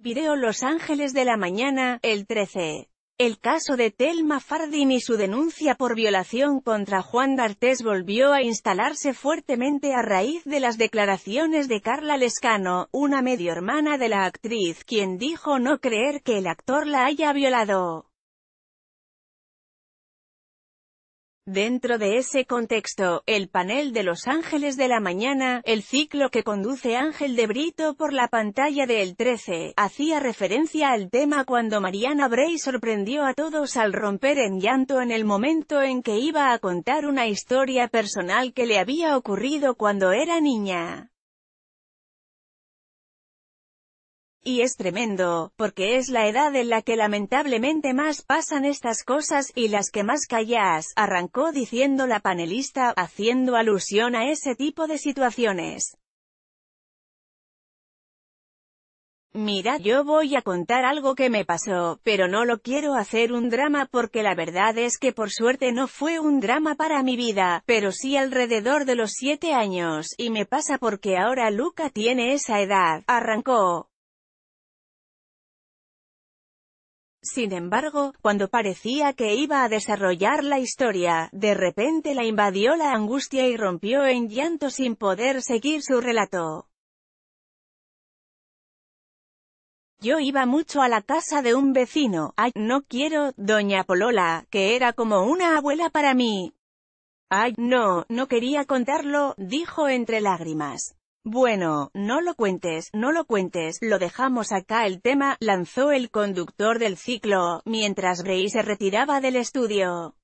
Video Los Ángeles de la Mañana, el 13. El caso de Telma Fardin y su denuncia por violación contra Juan D'Artes volvió a instalarse fuertemente a raíz de las declaraciones de Carla Lescano, una medio hermana de la actriz, quien dijo no creer que el actor la haya violado. Dentro de ese contexto, el panel de Los Ángeles de la Mañana, el ciclo que conduce Ángel de Brito por la pantalla de El 13, hacía referencia al tema cuando Mariana Bray sorprendió a todos al romper en llanto en el momento en que iba a contar una historia personal que le había ocurrido cuando era niña. y es tremendo, porque es la edad en la que lamentablemente más pasan estas cosas, y las que más callas, arrancó diciendo la panelista, haciendo alusión a ese tipo de situaciones. Mira, yo voy a contar algo que me pasó, pero no lo quiero hacer un drama porque la verdad es que por suerte no fue un drama para mi vida, pero sí alrededor de los siete años, y me pasa porque ahora Luca tiene esa edad, arrancó. Sin embargo, cuando parecía que iba a desarrollar la historia, de repente la invadió la angustia y rompió en llanto sin poder seguir su relato. Yo iba mucho a la casa de un vecino, ay, no quiero, doña Polola, que era como una abuela para mí. Ay, no, no quería contarlo, dijo entre lágrimas. Bueno, no lo cuentes, no lo cuentes, lo dejamos acá el tema, lanzó el conductor del ciclo, mientras Bray se retiraba del estudio.